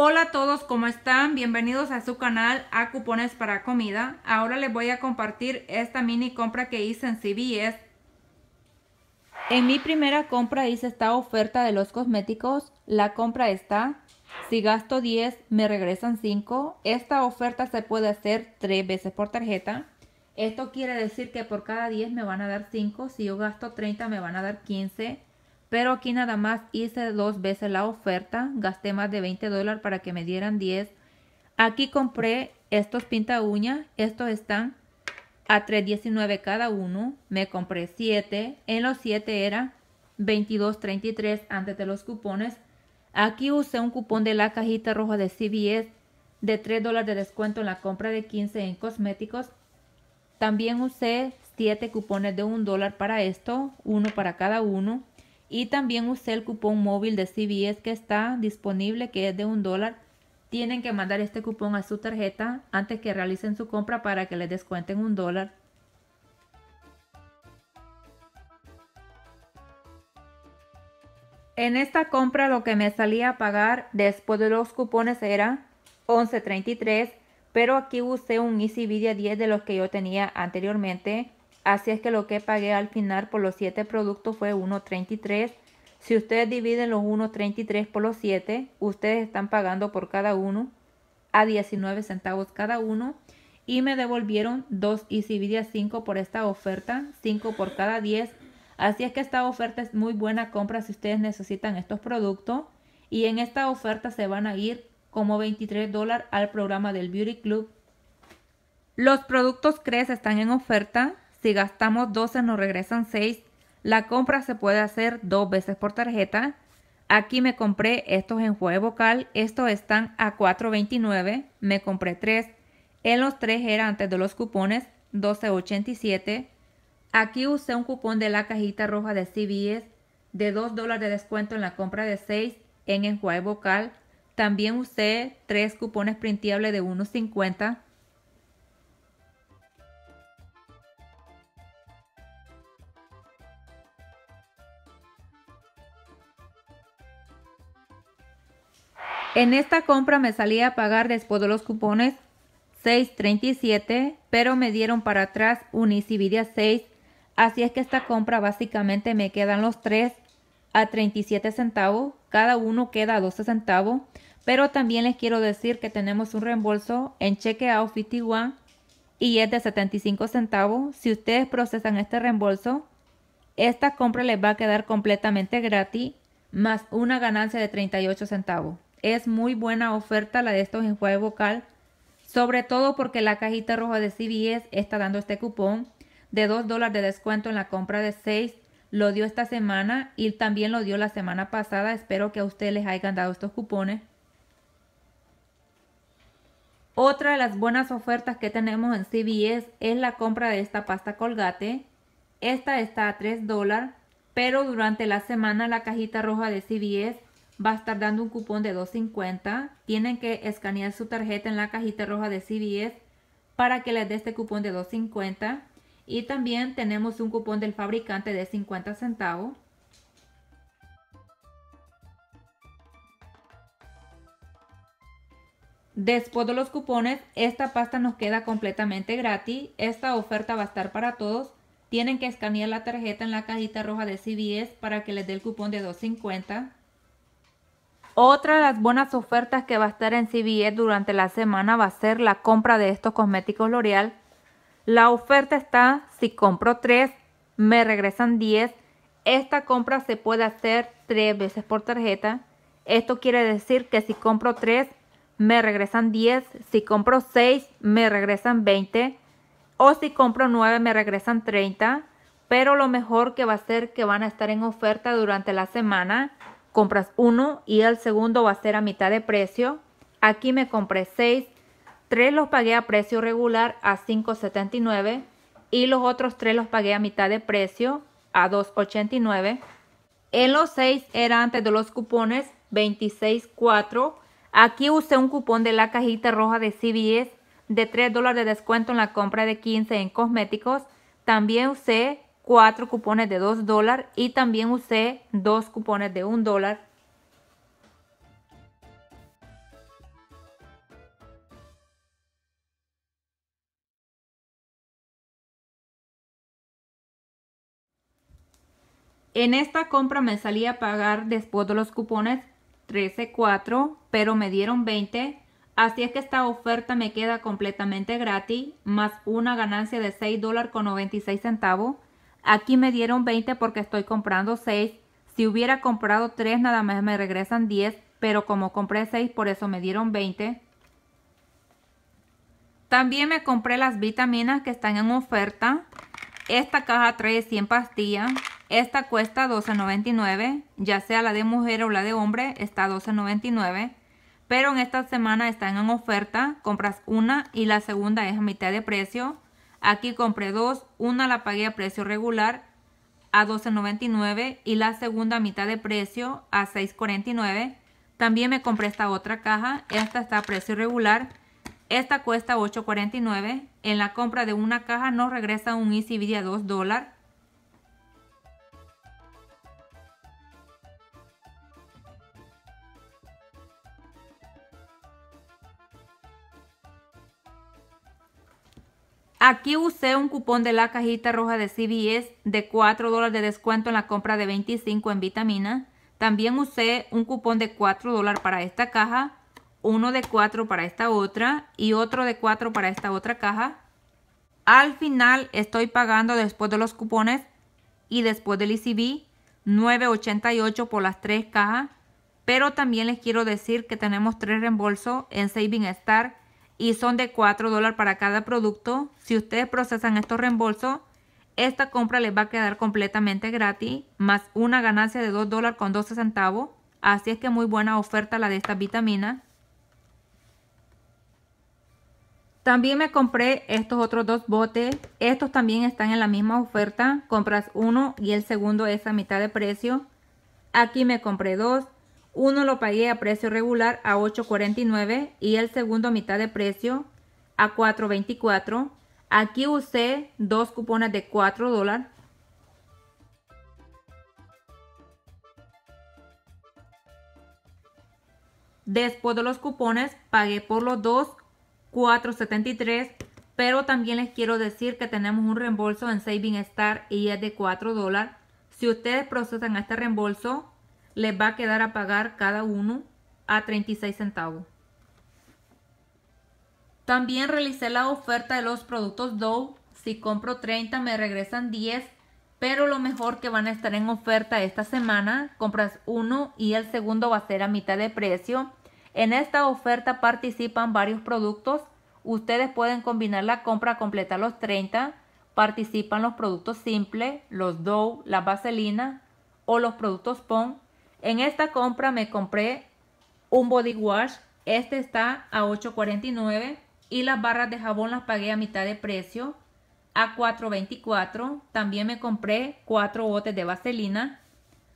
Hola a todos, ¿cómo están? Bienvenidos a su canal a Cupones para Comida. Ahora les voy a compartir esta mini compra que hice en CVS. En mi primera compra hice esta oferta de los cosméticos. La compra está, si gasto 10 me regresan 5. Esta oferta se puede hacer 3 veces por tarjeta. Esto quiere decir que por cada 10 me van a dar 5. Si yo gasto 30 me van a dar 15. Pero aquí nada más hice dos veces la oferta, gasté más de 20 dólares para que me dieran 10. Aquí compré estos pinta uñas, estos están a 3.19 cada uno, me compré 7, en los 7 era 22.33 antes de los cupones. Aquí usé un cupón de la cajita roja de CVS de 3 dólares de descuento en la compra de 15 en cosméticos. También usé 7 cupones de 1 dólar para esto, uno para cada uno. Y también usé el cupón móvil de CBS que está disponible, que es de un dólar. Tienen que mandar este cupón a su tarjeta antes que realicen su compra para que les descuenten un dólar. En esta compra lo que me salía a pagar después de los cupones era 11.33, pero aquí usé un Easy Video 10 de los que yo tenía anteriormente Así es que lo que pagué al final por los 7 productos fue 1.33. Si ustedes dividen los 1.33 por los 7, ustedes están pagando por cada uno a 19 centavos cada uno. Y me devolvieron 2 Easy 5 por esta oferta, 5 por cada 10. Así es que esta oferta es muy buena compra si ustedes necesitan estos productos. Y en esta oferta se van a ir como 23 dólares al programa del Beauty Club. Los productos CRES están en oferta si gastamos 12 nos regresan 6. La compra se puede hacer dos veces por tarjeta. Aquí me compré estos en enjuague vocal. Estos están a 4.29. Me compré 3. En los 3 era antes de los cupones 12.87. Aquí usé un cupón de la cajita roja de CBS de 2 dólares de descuento en la compra de 6 en enjuague vocal. También usé 3 cupones printables de 1.50 En esta compra me salía a pagar después de los cupones 6.37, pero me dieron para atrás un Isividia 6, así es que esta compra básicamente me quedan los tres a 37 centavos, cada uno queda a 12 centavos, pero también les quiero decir que tenemos un reembolso en Checkout 51 y es de 75 centavos. Si ustedes procesan este reembolso, esta compra les va a quedar completamente gratis, más una ganancia de 38 centavos es muy buena oferta la de estos enjuagues vocal, sobre todo porque la cajita roja de CVS está dando este cupón de 2 dólares de descuento en la compra de 6. Lo dio esta semana y también lo dio la semana pasada. Espero que a ustedes les hayan dado estos cupones. Otra de las buenas ofertas que tenemos en CVS es la compra de esta pasta colgate. Esta está a 3 dólares, pero durante la semana la cajita roja de CVS va a estar dando un cupón de 2.50. Tienen que escanear su tarjeta en la cajita roja de CVS para que les dé este cupón de 2.50. Y también tenemos un cupón del fabricante de 50 centavos. Después de los cupones, esta pasta nos queda completamente gratis. Esta oferta va a estar para todos. Tienen que escanear la tarjeta en la cajita roja de CVS para que les dé el cupón de 250. Otra de las buenas ofertas que va a estar en CVS durante la semana va a ser la compra de estos cosméticos L'Oreal. La oferta está, si compro 3, me regresan 10. Esta compra se puede hacer 3 veces por tarjeta. Esto quiere decir que si compro 3, me regresan 10. Si compro 6, me regresan 20. O si compro 9, me regresan 30. Pero lo mejor que va a ser que van a estar en oferta durante la semana compras uno y el segundo va a ser a mitad de precio. Aquí me compré seis, tres los pagué a precio regular a 5.79 y los otros tres los pagué a mitad de precio a 2.89. En los seis era antes de los cupones 26.4. Aquí usé un cupón de la cajita roja de CVS de 3 dólares de descuento en la compra de 15 en cosméticos. También usé 4 cupones de 2 dólares y también usé 2 cupones de 1 dólar. En esta compra me salía a pagar después de los cupones 13.4, pero me dieron 20. Así es que esta oferta me queda completamente gratis, más una ganancia de 6 dólares con 96 centavos. Aquí me dieron 20 porque estoy comprando 6. Si hubiera comprado 3 nada más me regresan 10, pero como compré 6 por eso me dieron 20. También me compré las vitaminas que están en oferta. Esta caja trae 100 pastillas. Esta cuesta $12.99, ya sea la de mujer o la de hombre, está $12.99. Pero en esta semana están en oferta, compras una y la segunda es a mitad de precio. Aquí compré dos, una la pagué a precio regular a 12.99 y la segunda mitad de precio a 6.49. También me compré esta otra caja, esta está a precio regular. Esta cuesta 8.49. En la compra de una caja nos regresa un ICB a 2 Aquí usé un cupón de la cajita roja de CVS de 4 dólares de descuento en la compra de 25 en vitamina. También usé un cupón de 4 dólares para esta caja, uno de 4 para esta otra y otro de 4 para esta otra caja. Al final estoy pagando después de los cupones y después del ICB 9.88 por las tres cajas. Pero también les quiero decir que tenemos tres reembolsos en Saving Star y son de 4 dólares para cada producto. Si ustedes procesan estos reembolsos, esta compra les va a quedar completamente gratis, más una ganancia de 2 dólares con 12 centavos. Así es que muy buena oferta la de estas vitaminas. También me compré estos otros dos botes. Estos también están en la misma oferta. Compras uno y el segundo es a mitad de precio. Aquí me compré dos uno lo pagué a precio regular a 8.49 y el segundo a mitad de precio a 4.24. Aquí usé dos cupones de 4 dólares. Después de los cupones pagué por los dos 4.73, pero también les quiero decir que tenemos un reembolso en Saving Star y es de 4 Si ustedes procesan este reembolso, les va a quedar a pagar cada uno a 36 centavos. También realicé la oferta de los productos Dow. Si compro 30 me regresan 10, pero lo mejor que van a estar en oferta esta semana, compras uno y el segundo va a ser a mitad de precio. En esta oferta participan varios productos. Ustedes pueden combinar la compra, completar los 30. Participan los productos simple, los Dow, la vaselina o los productos Pong. En esta compra me compré un body wash. Este está a $8.49 y las barras de jabón las pagué a mitad de precio a $4.24. También me compré cuatro botes de vaselina.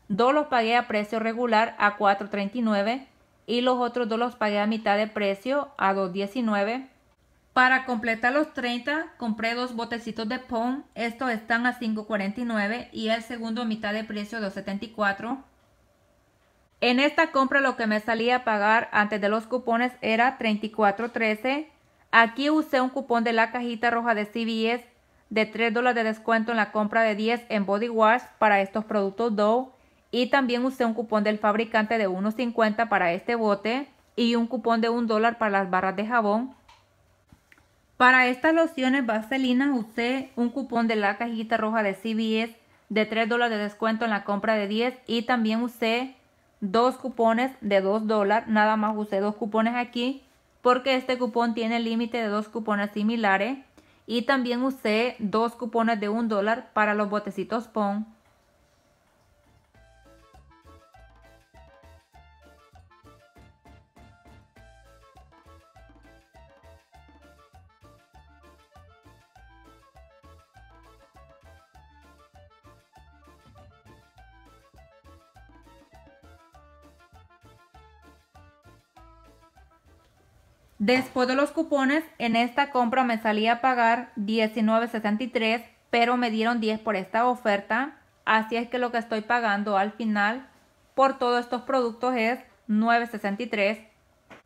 Dos los pagué a precio regular a $4.39 y los otros dos los pagué a mitad de precio a $2.19. Para completar los 30 compré dos botecitos de POM. Estos están a $5.49 y el segundo a mitad de precio a $2.74. En esta compra lo que me salía a pagar antes de los cupones era $34.13. Aquí usé un cupón de la cajita roja de CVS de 3 dólares de descuento en la compra de 10 en Body Wash para estos productos Dove. Y también usé un cupón del fabricante de 1.50 para este bote y un cupón de 1 dólar para las barras de jabón. Para estas lociones vaselinas usé un cupón de la cajita roja de CVS de 3 dólares de descuento en la compra de 10 y también usé dos cupones de 2 dólares. Nada más usé dos cupones aquí porque este cupón tiene límite de dos cupones similares. Y también usé dos cupones de un dólar para los botecitos PON. Después de los cupones, en esta compra me salía a pagar $19.63, pero me dieron 10 por esta oferta. Así es que lo que estoy pagando al final por todos estos productos es $9.63.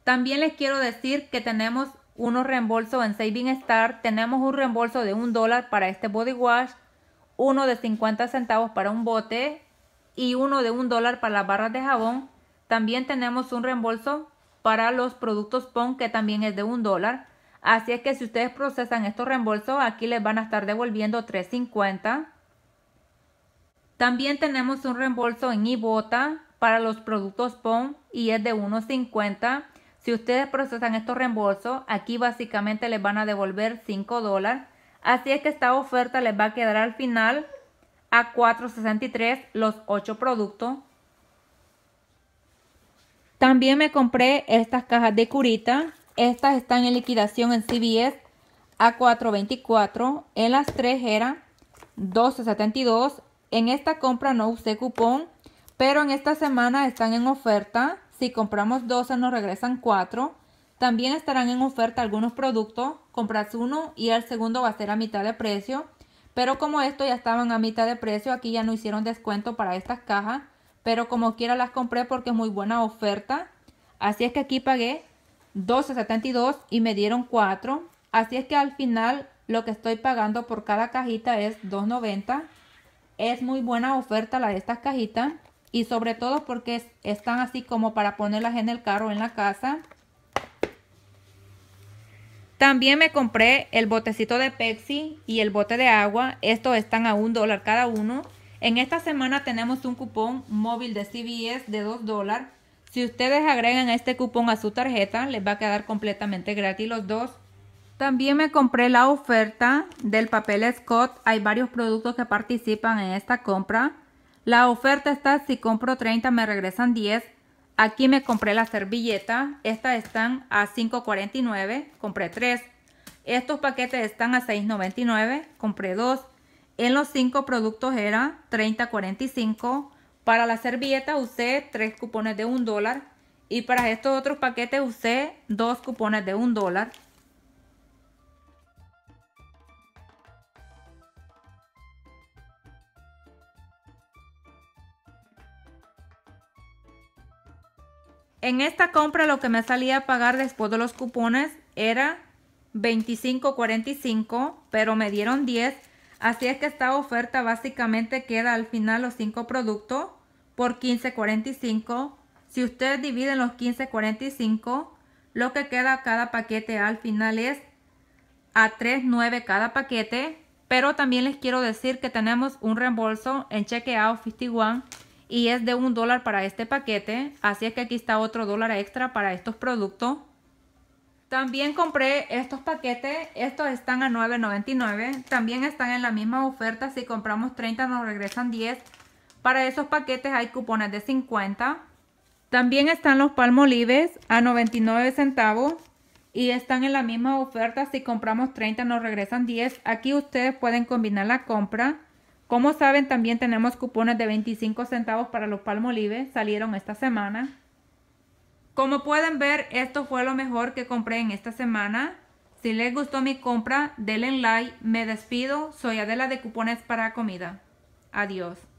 También les quiero decir que tenemos unos reembolsos en Saving Star. Tenemos un reembolso de un dólar para este body wash, uno de 50 centavos para un bote y uno de un dólar para las barras de jabón. También tenemos un reembolso para los productos POM que también es de un dólar. Así es que si ustedes procesan estos reembolsos, aquí les van a estar devolviendo $3.50. También tenemos un reembolso en Ibota para los productos POM y es de 1.50. Si ustedes procesan estos reembolsos, aquí básicamente les van a devolver 5 dólares. Así es que esta oferta les va a quedar al final a 4.63 los 8 productos. También me compré estas cajas de curita. Estas están en liquidación en CBS a 4.24. En las tres era 12.72. En esta compra no usé cupón, pero en esta semana están en oferta. Si compramos 12 nos regresan 4. También estarán en oferta algunos productos. Compras uno y el segundo va a ser a mitad de precio. Pero como esto ya estaban a mitad de precio, aquí ya no hicieron descuento para estas cajas pero como quiera las compré porque es muy buena oferta. Así es que aquí pagué 12.72 y me dieron 4. Así es que al final lo que estoy pagando por cada cajita es 2.90. Es muy buena oferta la de estas cajitas y sobre todo porque están así como para ponerlas en el carro en la casa. También me compré el botecito de Pepsi y el bote de agua. Estos están a un dólar cada uno. En esta semana tenemos un cupón móvil de CBS de 2 dólares. Si ustedes agregan este cupón a su tarjeta, les va a quedar completamente gratis los dos. También me compré la oferta del papel Scott. Hay varios productos que participan en esta compra. La oferta está si compro 30 me regresan 10. Aquí me compré la servilleta. Estas están a 5.49. Compré 3. Estos paquetes están a 6.99. Compré 2. En los cinco productos era 30.45. Para la servilleta usé tres cupones de un dólar. Y para estos otros paquetes usé dos cupones de un dólar. En esta compra lo que me salía a pagar después de los cupones era 25.45, pero me dieron 10 Así es que esta oferta básicamente queda al final los 5 productos por 15.45. Si ustedes dividen los 15.45, lo que queda cada paquete al final es a 3.9 cada paquete. Pero también les quiero decir que tenemos un reembolso en Checkout 51 y es de un dólar para este paquete. Así es que aquí está otro dólar extra para estos productos. También compré estos paquetes, estos están a $9.99, también están en la misma oferta, si compramos 30 nos regresan 10. Para esos paquetes hay cupones de 50. También están los palmolives a 99 centavos y están en la misma oferta, si compramos 30 nos regresan 10. Aquí ustedes pueden combinar la compra. Como saben también tenemos cupones de 25 centavos para los palmolives, salieron esta semana. Como pueden ver, esto fue lo mejor que compré en esta semana. Si les gustó mi compra, denle like. Me despido. Soy Adela de Cupones para Comida. Adiós.